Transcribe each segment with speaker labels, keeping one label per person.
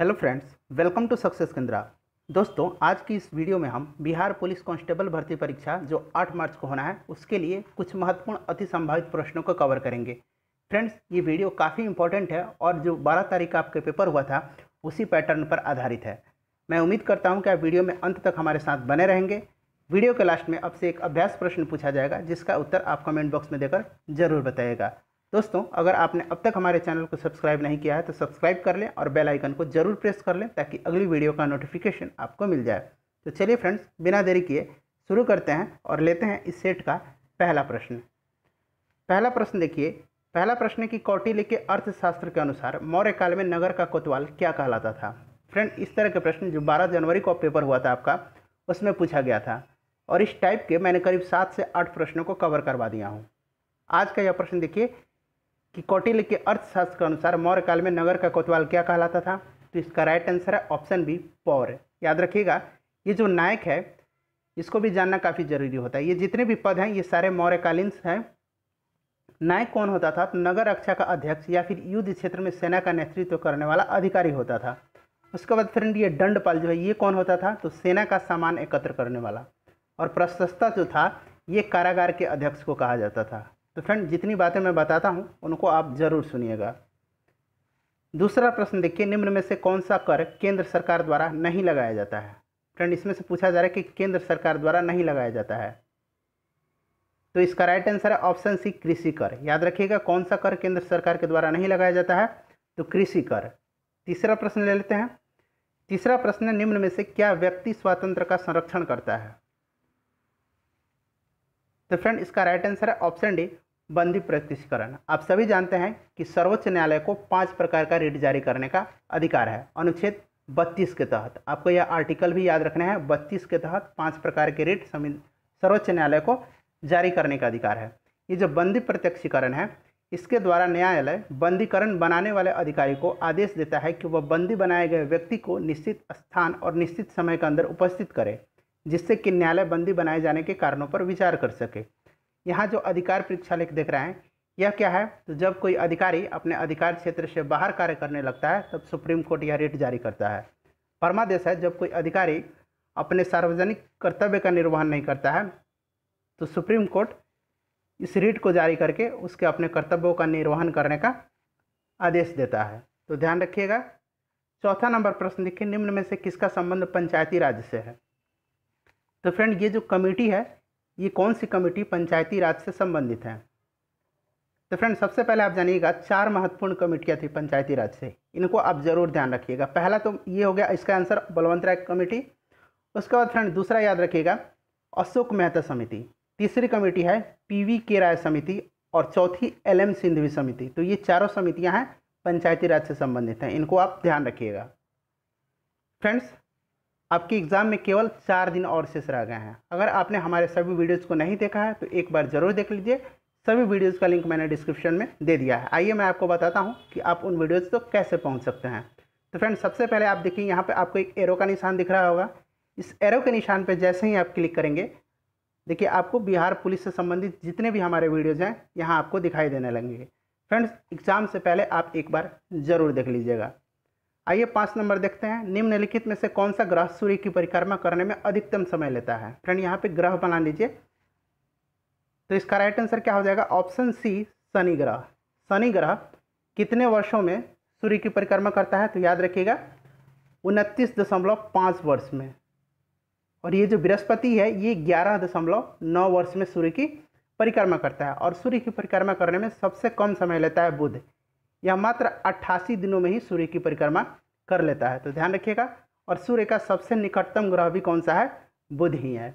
Speaker 1: hello friends welcome to success Kendra दोस्तों आज की इस वीडियो में हम बिहार पुलिस कांस्टेबल भर्ती परीक्षा जो 8 मार्च को होना है उसके लिए कुछ महत्वपूर्ण अति संभावित प्रश्नों को कवर करेंगे फ्रेंड्स ये वीडियो काफ़ी इंपॉर्टेंट है और जो 12 तारीख का आपके पेपर हुआ था उसी पैटर्न पर आधारित है मैं उम्मीद करता हूँ कि आप वीडियो में अंत तक हमारे साथ बने रहेंगे वीडियो के लास्ट में आपसे एक अभ्यास प्रश्न पूछा जाएगा जिसका उत्तर आप कमेंट बॉक्स में देकर जरूर बताइएगा दोस्तों अगर आपने अब तक हमारे चैनल को सब्सक्राइब नहीं किया है तो सब्सक्राइब कर लें और बेल आइकन को जरूर प्रेस कर लें ताकि अगली वीडियो का नोटिफिकेशन आपको मिल जाए तो चलिए फ्रेंड्स बिना देरी किए शुरू करते हैं और लेते हैं इस सेट का पहला प्रश्न पहला प्रश्न देखिए पहला प्रश्न की कौटिल्य के अर्थशास्त्र के अनुसार मौर्य काल में नगर का कोतवाल क्या कहलाता था फ्रेंड इस तरह के प्रश्न जो बारह जनवरी को पेपर हुआ था आपका उसमें पूछा गया था और इस टाइप के मैंने करीब सात से आठ प्रश्नों को कवर करवा दिया हूँ आज का यह प्रश्न देखिए कि कौटिल्य के अर्थशास्त्र के अनुसार मौर्य काल में नगर का कोतवाल क्या कहलाता था तो इसका राइट आंसर है ऑप्शन बी पौर याद रखिएगा ये जो नायक है इसको भी जानना काफ़ी जरूरी होता है ये जितने भी पद हैं ये सारे मौर्यकालीन हैं नायक कौन होता था तो नगर रक्षा का अध्यक्ष या फिर युद्ध क्षेत्र में सेना का नेतृत्व करने वाला अधिकारी होता था उसके बाद फ्रेंड ये दंडपाल जो है ये कौन होता था तो सेना का सामान एकत्र करने वाला और प्रशस्ता जो था ये कारागार के अध्यक्ष को कहा जाता था तो फ्रेंड जितनी बातें मैं बताता हूँ उनको आप ज़रूर सुनिएगा दूसरा प्रश्न देखिए निम्न में से कौन सा कर केंद्र सरकार द्वारा नहीं लगाया जाता है फ्रेंड इसमें से पूछा जा रहा है कि केंद्र सरकार द्वारा नहीं लगाया जाता है तो इसका राइट आंसर है ऑप्शन सी कृषि कर याद रखिएगा कौन सा कर केंद्र सरकार के द्वारा नहीं लगाया जाता है तो कृषि कर तीसरा प्रश्न ले लेते हैं तीसरा प्रश्न निम्न में से क्या व्यक्ति स्वातंत्र का संरक्षण करता है तो फ्रेंड इसका राइट आंसर है ऑप्शन डी बंदी प्रत्यक्षीकरण आप सभी जानते हैं कि सर्वोच्च न्यायालय को पांच प्रकार का रिट जारी करने का अधिकार है अनुच्छेद बत्तीस के तहत आपको यह आर्टिकल भी याद रखना है बत्तीस के तहत पांच प्रकार के रिट सर्वोच्च न्यायालय को जारी करने का अधिकार है ये जो बंदी प्रत्यक्षीकरण है इसके द्वारा न्यायालय बंदीकरण बनाने वाले अधिकारी को आदेश देता है कि वह बंदी बनाए गए व्यक्ति को निश्चित स्थान और निश्चित समय के अंदर उपस्थित करे जिससे कि न्यायालय बंदी बनाए जाने के कारणों पर विचार कर सके यहाँ जो अधिकार परीक्षा लेख देख रहे हैं यह क्या है तो जब कोई अधिकारी अपने अधिकार क्षेत्र से बाहर कार्य करने लगता है तब सुप्रीम कोर्ट यह रिट जारी करता है परमादेश है जब कोई अधिकारी अपने सार्वजनिक कर्तव्य का निर्वहन नहीं करता है तो सुप्रीम कोर्ट इस रिट को जारी करके उसके अपने कर्तव्यों का निर्वहन करने का आदेश देता है तो ध्यान रखिएगा चौथा नंबर प्रश्न देखिए निम्न में से किसका संबंध पंचायती राज से है तो फ्रेंड ये जो कमेटी है ये कौन सी कमेटी पंचायती राज से संबंधित है तो फ्रेंड सबसे पहले आप जानिएगा चार महत्वपूर्ण कमेटियाँ थी पंचायती राज से इनको आप ज़रूर ध्यान रखिएगा पहला तो ये हो गया इसका आंसर बलवंत राय कमेटी उसके बाद फ्रेंड दूसरा याद रखिएगा अशोक मेहता समिति तीसरी कमेटी है पीवी के राय समिति और चौथी एल एम सिंधवी समिति तो ये चारों समितियाँ हैं पंचायती राज से संबंधित हैं इनको आप ध्यान रखिएगा फ्रेंड्स आपके एग्ज़ाम में केवल चार दिन और शेष रह गए हैं अगर आपने हमारे सभी वीडियोज़ को नहीं देखा है तो एक बार ज़रूर देख लीजिए सभी वीडियोज़ का लिंक मैंने डिस्क्रिप्शन में दे दिया है आइए मैं आपको बताता हूँ कि आप उन वीडियोज़ तक तो कैसे पहुँच सकते हैं तो फ्रेंड सबसे पहले आप देखिए यहाँ पर आपको एक एरो का निशान दिख रहा होगा इस एरो के निशान पर जैसे ही आप क्लिक करेंगे देखिए आपको बिहार पुलिस से संबंधित जितने भी हमारे वीडियोज़ हैं यहाँ आपको दिखाई देने लगेंगे फ्रेंड्स एग्ज़ाम से पहले आप एक बार ज़रूर देख लीजिएगा आइए पाँच नंबर देखते हैं निम्नलिखित में से कौन सा ग्रह सूर्य की परिक्रमा करने में अधिकतम समय लेता है फ्रेंड यहाँ पे ग्रह बना लीजिए तो इसका राइट आंसर क्या हो जाएगा ऑप्शन सी शनि ग्रह शनि ग्रह कितने वर्षों में सूर्य की परिक्रमा करता है तो याद रखिएगा उनतीस दशमलव पाँच वर्ष में और ये जो बृहस्पति है ये ग्यारह दशमलव नौ वर्ष में सूर्य की परिक्रमा करता है और सूर्य की परिक्रमा करने में सबसे कम समय लेता है बुध यह मात्र 88 दिनों में ही सूर्य की परिक्रमा कर लेता है तो ध्यान रखिएगा और सूर्य का सबसे निकटतम ग्रह भी कौन सा है बुध ही है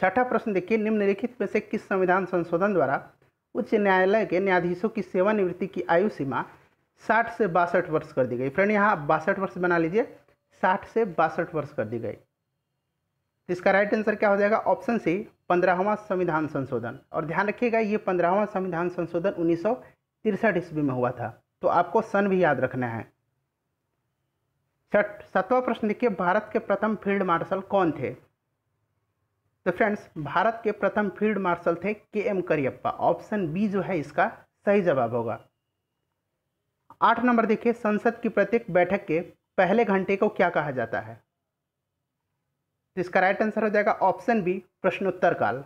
Speaker 1: छठा प्रश्न देखिए निम्नलिखित में से किस संविधान संशोधन द्वारा उच्च न्यायालय के न्यायाधीशों की सेवानिवृत्ति की आयु सीमा साठ से बासठ वर्ष कर दी गई फ्रेंड यहाँ आप बासठ वर्ष बना लीजिए साठ से बासठ वर्ष कर दी गई तो इसका राइट आंसर क्या हो जाएगा ऑप्शन सी पंद्रहवा संविधान संशोधन और ध्यान रखिएगा ये पंद्रहवा संविधान संशोधन उन्नीस तिरसठ ईस्वी में हुआ था तो आपको सन भी याद रखना है छठ सातवां प्रश्न देखिए भारत के प्रथम फील्ड मार्शल कौन थे तो फ्रेंड्स भारत के प्रथम फील्ड मार्शल थे के एम करियप्पा ऑप्शन बी जो है इसका सही जवाब होगा आठ नंबर देखिए संसद की प्रत्येक बैठक के पहले घंटे को क्या कहा जाता है तो इसका राइट आंसर हो जाएगा ऑप्शन बी प्रश्नोत्तर काल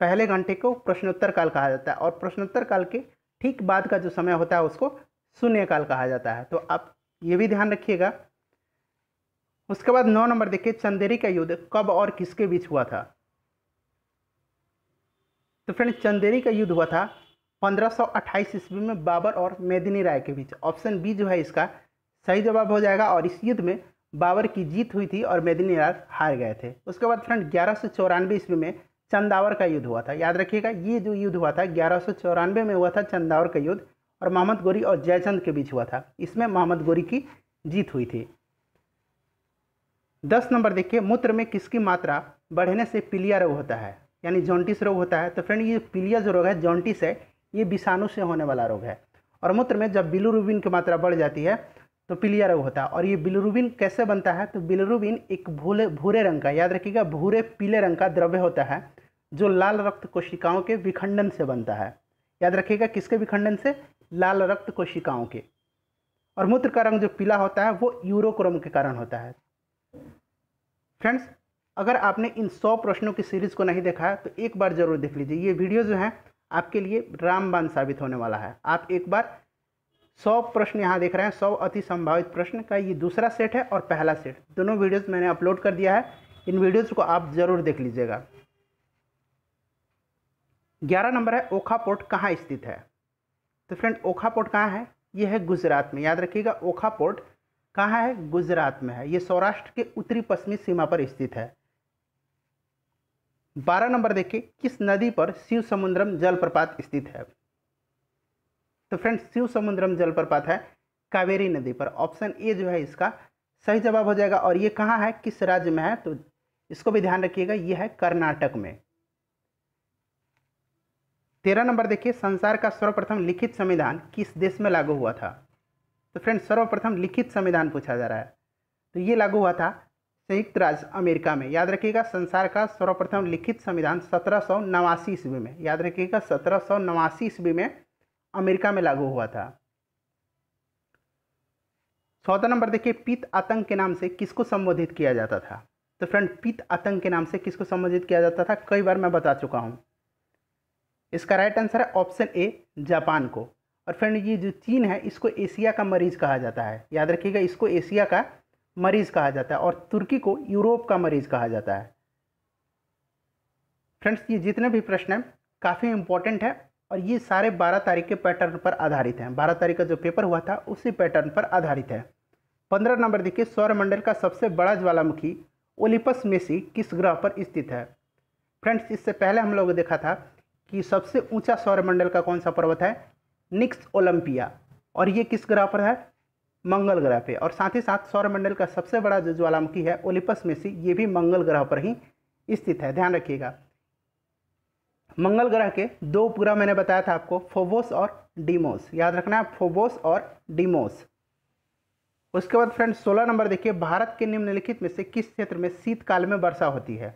Speaker 1: पहले घंटे को प्रश्नोत्तर काल कहा जाता है और प्रश्नोत्तर काल के ठीक बाद का जो समय होता है उसको शून्यकाल कहा जाता है तो आप ये भी ध्यान रखिएगा उसके बाद नौ नंबर देखिए चंदेरी का युद्ध कब और किसके बीच हुआ था तो फ्रेंड चंदेरी का युद्ध हुआ था 1528 ईस्वी में बाबर और मेदिनी राय के बीच ऑप्शन बी जो है इसका सही जवाब हो जाएगा और इस युद्ध में बाबर की जीत हुई थी और मेदिनी राय हार गए थे उसके बाद फ्रेंड ग्यारह सौ चौरानवे ईस्वी में चंदावर का युद्ध हुआ था याद रखिएगा ये जो युद्ध हुआ था ग्यारह में हुआ था चंदावर का युद्ध और मोहम्मद गोरी और जयचंद के बीच हुआ था इसमें मोहम्मद गोरी की जीत हुई थी दस नंबर देखिए मूत्र में किसकी मात्रा बढ़ने से पीलिया रोग होता है यानी जॉन्टिस रोग होता है तो फ्रेंड ये पीलिया जो रोग है जॉन्टिस है ये विषाणु से होने वाला रोग है और मूत्र में जब बिलुरुबिन की मात्रा बढ़ जाती है तो रोग होता है और ये बिलरूबिन कैसे बनता है तो बिलरूबिन एक भूले भूरे रंग का याद रखिएगा भूरे पीले रंग का द्रव्य होता है जो लाल रक्त कोशिकाओं के विखंडन से बनता है याद रखिएगा किसके विखंडन से लाल रक्त कोशिकाओं के और मूत्र का रंग जो पीला होता है वो यूरोक्रोम के कारण होता है फ्रेंड्स अगर आपने इन सौ प्रश्नों की सीरीज़ को नहीं देखा है तो एक बार ज़रूर देख लीजिए ये वीडियो जो है आपके लिए रामबान साबित होने वाला है आप एक बार सौ प्रश्न यहाँ देख रहे हैं सौ अति संभावित प्रश्न का ये दूसरा सेट है और पहला सेट दोनों वीडियोस मैंने अपलोड कर दिया है इन वीडियोस को आप ज़रूर देख लीजिएगा ग्यारह नंबर है ओखा पोर्ट कहाँ स्थित है तो फ्रेंड ओखा पोर्ट कहाँ है ये है गुजरात में याद रखिएगा ओखा पोर्ट कहाँ है गुजरात में है ये सौराष्ट्र के उत्तरी पश्चिमी सीमा पर स्थित है बारह नंबर देखिए किस नदी पर शिव समुद्रम जलप्रपात स्थित है तो फ्रेंड्स शिव समुद्रम जलप्रपात है कावेरी नदी पर ऑप्शन ए जो है इसका सही जवाब हो जाएगा और ये कहाँ है किस राज्य में है तो इसको भी ध्यान रखिएगा ये है कर्नाटक में तेरह नंबर देखिए संसार का सर्वप्रथम लिखित संविधान किस देश में लागू हुआ था तो फ्रेंड्स सर्वप्रथम लिखित संविधान पूछा जा रहा है तो ये लागू हुआ था संयुक्त राज्य अमेरिका में याद रखिएगा संसार का सर्वप्रथम लिखित संविधान सत्रह ईस्वी में याद रखिएगा सत्रह ईस्वी में अमेरिका में लागू हुआ था चौथा नंबर देखिए पित आतंक के नाम से किसको संबोधित किया जाता था तो फ्रेंड पित आतंक के नाम से किसको संबोधित किया जाता था कई बार मैं बता चुका हूँ इसका राइट आंसर है ऑप्शन ए जापान को और फ्रेंड ये जो चीन है इसको एशिया का मरीज कहा जाता है याद रखिएगा इसको एशिया का मरीज कहा जाता है और तुर्की को यूरोप का मरीज कहा जाता है फ्रेंड्स ये जितने भी प्रश्न हैं काफ़ी इंपॉर्टेंट है और ये सारे 12 तारीख के पैटर्न पर आधारित हैं 12 तारीख का जो पेपर हुआ था उसी पैटर्न पर आधारित है पंद्रह नंबर देखिए सौरमंडल का सबसे बड़ा ज्वालामुखी ओलिपस मेसी किस ग्रह पर स्थित है फ्रेंड्स इससे पहले हम लोग देखा था कि सबसे ऊंचा सौरमंडल का कौन सा पर्वत है निक्स ओलंपिया और ये किस ग्रह पर है मंगल ग्रह पे और साथ ही साथ सौरमंडल का सबसे बड़ा जो ज्वालामुखी है ओलिपस मेसी ये भी मंगल ग्रह पर ही स्थित है ध्यान रखिएगा मंगल ग्रह के दो उपग्रह मैंने बताया था आपको फोबोस और डीमोस याद रखना है फोबोस और डीमोस उसके बाद फ्रेंड 16 नंबर देखिए भारत के निम्नलिखित में से किस क्षेत्र में शीतकाल में वर्षा होती है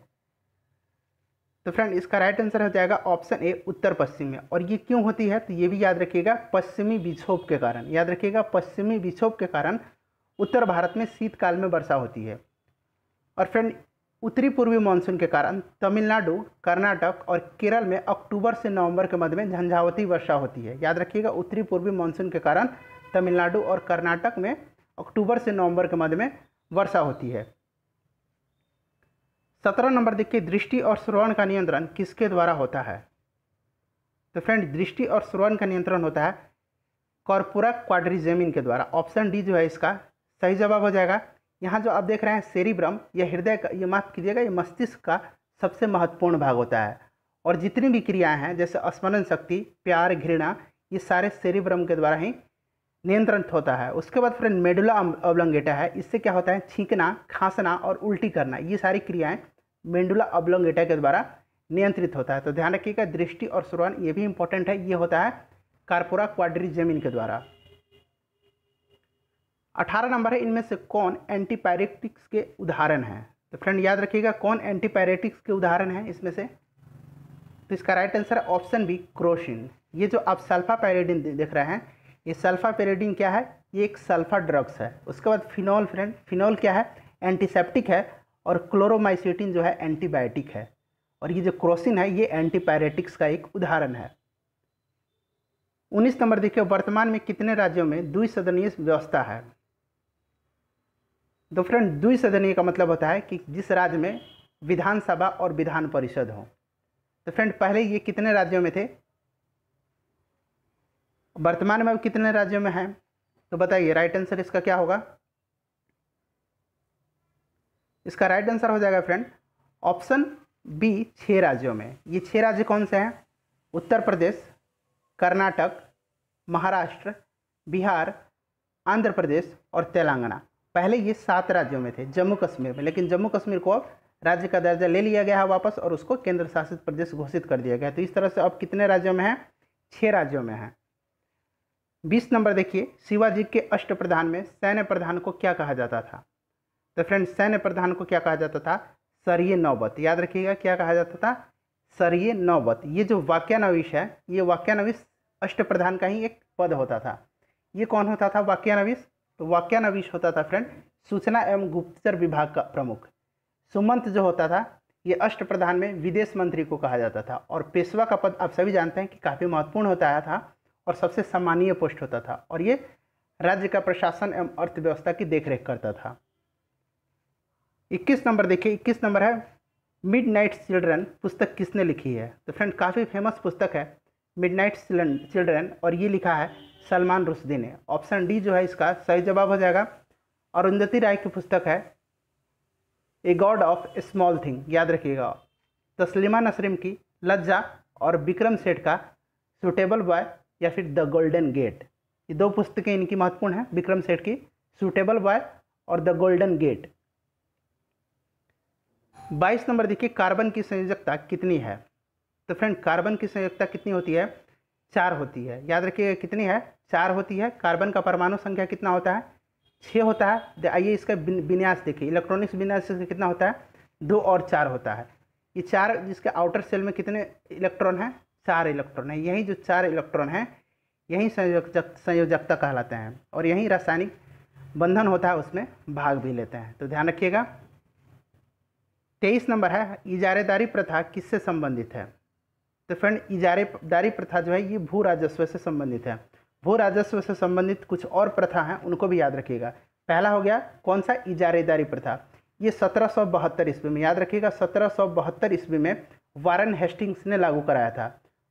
Speaker 1: तो फ्रेंड इसका राइट आंसर हो जाएगा ऑप्शन ए उत्तर पश्चिम में और ये क्यों होती है तो ये भी याद रखिएगा पश्चिमी विक्षोभ के कारण याद रखिएगा पश्चिमी विक्षोभ के कारण उत्तर भारत में शीतकाल में वर्षा होती है और फ्रेंड उत्तरी पूर्वी मानसून के कारण तमिलनाडु कर्नाटक और केरल में अक्टूबर से नवंबर के मध्य में झंझावती वर्षा होती है याद रखिएगा उत्तरी पूर्वी मानसून के कारण तमिलनाडु और कर्नाटक में अक्टूबर से नवंबर के मध्य में वर्षा होती है सत्रह नंबर देखिए दृष्टि और श्रवण का नियंत्रण किसके द्वारा होता है तो फ्रेंड दृष्टि और श्रवण का नियंत्रण होता है कॉर्पोरा क्वाड्रिजेमिन के द्वारा ऑप्शन डी जो है इसका सही जवाब हो जाएगा यहाँ जो आप देख रहे हैं सेरिब्रम यह हृदय का ये माफ़ कीजिएगा ये मस्तिष्क का सबसे महत्वपूर्ण भाग होता है और जितनी भी क्रियाएं हैं जैसे स्मरण शक्ति प्यार घृणा ये सारे सेरिब्रम के द्वारा ही नियंत्रण होता है उसके बाद फिर मेडुला अवलंगेटा है इससे क्या होता है छींकना खांसना और उल्टी करना ये सारी क्रियाएँ मेंडुला अवलंगेटा के द्वारा नियंत्रित होता है तो ध्यान रखिएगा दृष्टि और श्रवण ये भी इंपॉर्टेंट है ये होता है कार्पोरा जमीन के द्वारा अठारह नंबर है इनमें से कौन एंटीपायरेटिक्स के उदाहरण हैं तो फ्रेंड याद रखिएगा कौन एंटीपायरेटिक्स के उदाहरण हैं इसमें से तो इसका राइट आंसर है ऑप्शन बी क्रोशिन ये जो आप सल्फा पैरेडिन देख रहे हैं ये सल्फा पैरेडिन क्या है ये एक सल्फा ड्रग्स है उसके बाद फिनॉल फ्रेंड फिनॉल क्या है एंटीसेप्टिक है और क्लोरोमाइसिटिन जो है एंटीबायोटिक है और ये जो क्रोसिन है ये एंटीपायरेटिक्स का एक उदाहरण है उन्नीस नंबर देखिए वर्तमान में कितने राज्यों में द्विसदनीय व्यवस्था है तो फ्रेंड द्विसदनीय का मतलब होता है कि जिस राज्य में विधानसभा और विधान परिषद हो तो फ्रेंड पहले ये कितने राज्यों में थे वर्तमान में अब कितने राज्यों में हैं तो बताइए राइट आंसर इसका क्या होगा इसका राइट आंसर हो जाएगा फ्रेंड ऑप्शन बी छः राज्यों में ये छः राज्य कौन से हैं उत्तर प्रदेश कर्नाटक महाराष्ट्र बिहार आंध्र प्रदेश और तेलंगाना पहले ये सात राज्यों में थे जम्मू कश्मीर में लेकिन जम्मू कश्मीर को अब राज्य का दर्जा ले लिया गया है वापस और उसको केंद्र शासित प्रदेश घोषित कर दिया गया तो इस तरह से अब कितने राज्यों में है छः राज्यों में है बीस नंबर देखिए शिवाजी के अष्ट प्रधान में सैन्य प्रधान को क्या कहा जाता था तो फ्रेंड सैन्य प्रधान को क्या कहा जाता था सरये नौबत याद रखिएगा क्या कहा जाता था सरये नौबत ये जो वाक्यानविश है ये वाक्यानविश अष्ट प्रधान का ही एक पद होता था ये कौन होता था वाक्यानविश तो वाक्यानवीस होता था फ्रेंड सूचना एवं गुप्तचर विभाग का प्रमुख सुमंत जो होता था ये अष्ट प्रधान में विदेश मंत्री को कहा जाता था और पेशवा का पद आप सभी जानते हैं कि काफ़ी महत्वपूर्ण होता आया था और सबसे सम्मानीय पोस्ट होता था और ये राज्य का प्रशासन एवं अर्थव्यवस्था की देखरेख करता था 21 नंबर देखिए 21 नंबर है मिड नाइट चिल्ड्रन पुस्तक किसने लिखी है तो फ्रेंड काफ़ी फेमस पुस्तक है मिड नाइट चिल्ड्रन और ये लिखा है सलमान रुशदी ने ऑप्शन डी जो है इसका सही जवाब हो जाएगा और अरुंधति राय की पुस्तक है a God of small thing याद रखिएगा तस्लिमा नसरिम की लज्जा और विक्रम सेठ का सूटेबल बॉय या फिर द गोल्डन गेट ये दो पुस्तकें इनकी महत्वपूर्ण हैं विक्रम सेठ की सुटेबल बॉय और द गोल्डन गेट 22 नंबर देखिए कार्बन की संयोजकता कितनी है तो फ्रेंड कार्बन की संयोजकता कितनी होती है चार होती है याद रखिएगा कितनी है चार होती है कार्बन का परमाणु संख्या कितना होता है छः होता है आइए इसका विन्यास देखिए इलेक्ट्रॉनिक्स विन्यास कितना होता है दो और चार होता है ये चार जिसके आउटर सेल में कितने इलेक्ट्रॉन हैं चार इलेक्ट्रॉन हैं यही जो चार इलेक्ट्रॉन हैं यही संयोजक संयोजकता कहलाते हैं और यही रासायनिक बंधन होता है उसमें भाग भी लेते हैं तो ध्यान रखिएगा तेईस नंबर है इजारेदारी प्रथा किससे संबंधित है तो फ्रेंड इजारेदारी प्रथा जो है ये भू राजस्व से संबंधित है भू राजस्व से संबंधित कुछ और प्रथा हैं उनको भी याद रखिएगा पहला हो गया कौन सा इजारेदारी प्रथा ये सत्रह सौ बहत्तर ईस्वी में याद रखिएगा सत्रह सौ बहत्तर ईस्वी में वारन हेस्टिंग्स ने लागू कराया था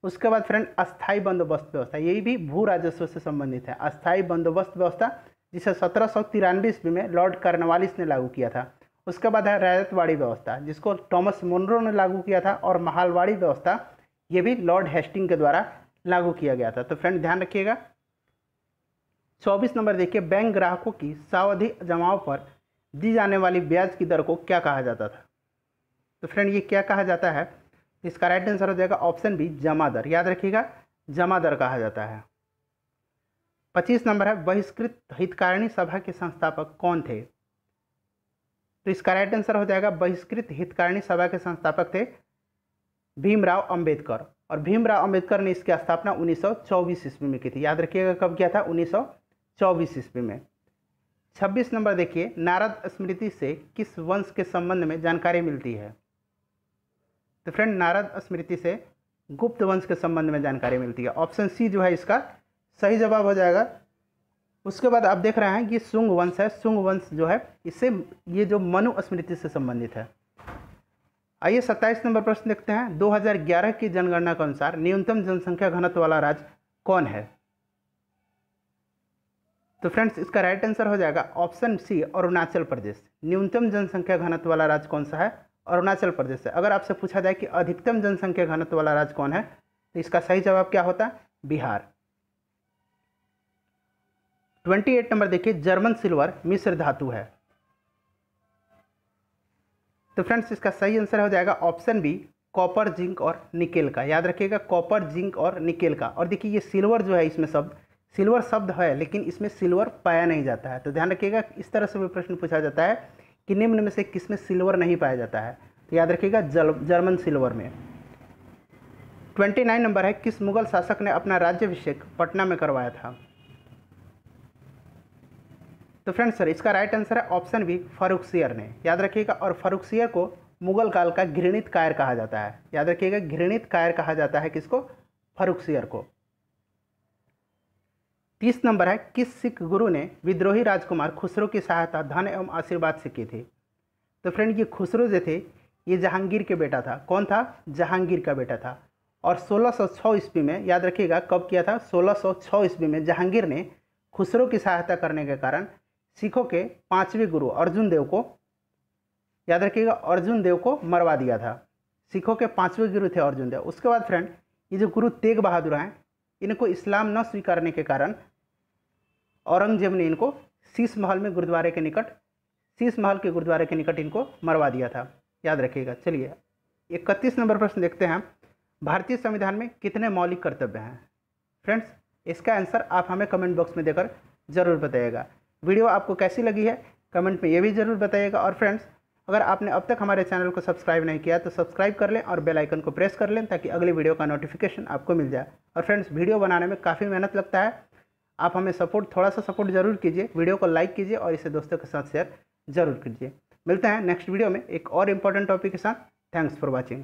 Speaker 1: उसके बाद फ्रेंड अस्थायी बंदोबस्त व्यवस्था यही भी भू राजस्व से संबंधित है अस्थायी बंदोबस्त व्यवस्था जिसे सत्रह सौ तिरानवे ईस्वी में लॉर्ड कर्नवालिस ने लागू किया था उसके बाद है राजतवाड़ी व्यवस्था जिसको टॉमस मोनरो ने लागू किया था और महालवाड़ी व्यवस्था ये भी लॉर्ड हेस्टिंग के द्वारा लागू किया गया था तो फ्रेंड ध्यान रखिएगा चौबीस नंबर देखिए बैंक ग्राहकों की सावधि जमाओं पर दी जाने वाली ब्याज की दर को क्या कहा जाता था तो फ्रेंड ये क्या कहा जाता है इसका राइट आंसर हो जाएगा ऑप्शन बी जमा दर याद रखिएगा जमा दर कहा जाता है पच्चीस नंबर है बहिष्कृत हितकारिणी सभा के संस्थापक कौन थे तो इसका राइट आंसर हो जाएगा बहिष्कृत हितकारिणी सभा के संस्थापक थे भीमराव अंबेडकर और भीमराव अंबेडकर ने इसकी स्थापना 1924 ईस्वी में की थी याद रखिएगा कब किया था 1924 ईस्वी में 26 नंबर देखिए नारद स्मृति से किस वंश के संबंध में जानकारी मिलती है तो फ्रेंड नारद स्मृति से गुप्त वंश के संबंध में जानकारी मिलती है ऑप्शन सी जो है इसका सही जवाब हो जाएगा उसके बाद आप देख रहे हैं कि शुंग वंश है शुंग वंश जो है इससे ये जो मनु स्मृति से संबंधित है आइए 27 नंबर प्रश्न देखते हैं 2011 की जनगणना के अनुसार न्यूनतम जनसंख्या घनत्व वाला राज्य कौन है तो फ्रेंड्स इसका राइट आंसर हो जाएगा ऑप्शन सी अरुणाचल प्रदेश न्यूनतम जनसंख्या घनत्व वाला राज्य कौन सा है अरुणाचल प्रदेश है अगर आपसे पूछा जाए कि अधिकतम जनसंख्या घनत्व वाला राज्य कौन है तो इसका सही जवाब क्या होता है बिहार ट्वेंटी एट नंबर देखिए जर्मन सिल्वर मिश्र धातु है तो फ्रेंड्स इसका सही आंसर हो जाएगा ऑप्शन बी कॉपर जिंक और निकेल का याद रखिएगा कॉपर जिंक और निकेल का और देखिए ये सिल्वर जो है इसमें शब्द सिल्वर शब्द है लेकिन इसमें सिल्वर पाया नहीं जाता है तो ध्यान रखिएगा इस तरह से भी प्रश्न पूछा जाता है कि निम्न में से किसमें सिल्वर नहीं पाया जाता है तो याद रखिएगा जर्मन सिल्वर में ट्वेंटी नाइन नंबर है किस मुगल शासक ने अपना राज्यभिषेक पटना में करवाया था तो फ्रेंड्स सर इसका राइट आंसर है ऑप्शन बी सियर ने याद रखिएगा और सियर को मुगल काल का घृणित कायर कहा जाता है याद रखिएगा घृणित कायर कहा जाता है किसको सियर को तीस नंबर है किस सिख गुरु ने विद्रोही राजकुमार खुसरो की सहायता धन एवं आशीर्वाद से की थी तो फ्रेंड ये खुसरो जो थे ये जहांगीर के बेटा था कौन था जहांगीर का बेटा था और 1606 ईस्वी में याद रखिएगा कब किया था 1606 ईस्वी में जहांगीर ने खुसरो की सहायता करने के कारण सिखों के पाँचवें गुरु अर्जुन देव को याद रखिएगा अर्जुन देव को मरवा दिया था सिखों के पाँचवें गुरु थे अर्जुन देव उसके बाद फ्रेंड ये जो गुरु तेग बहादुर हैं इनको इस्लाम न स्वीकारने के कारण औरंगजेब ने इनको शीश महल में गुरुद्वारे के निकट शीश महल के गुरुद्वारे के निकट इनको मरवा दिया था याद रखिएगा चलिए इकतीस नंबर प्रश्न देखते हैं भारतीय संविधान में कितने मौलिक कर्तव्य हैं फ्रेंड्स इसका आंसर आप हमें कमेंट बॉक्स में देकर ज़रूर बताइएगा वीडियो आपको कैसी लगी है कमेंट में ये भी ज़रूर बताइएगा और फ्रेंड्स अगर आपने अब तक हमारे चैनल को सब्सक्राइब नहीं किया तो सब्सक्राइब कर लें और बेल आइकन को प्रेस कर लें ताकि अगली वीडियो का नोटिफिकेशन आपको मिल जाए और फ्रेंड्स वीडियो बनाने में काफ़ी मेहनत लगता है आप हमें सपोर्ट थोड़ा सा सपोर्ट ज़रूर कीजिए वीडियो को लाइक कीजिए और इसे दोस्तों के साथ शेयर ज़रूर कीजिए मिलते हैं नेक्स्ट वीडियो में एक और इम्पॉर्टेंट टॉपिक के साथ थैंक्स फॉर वॉचिंग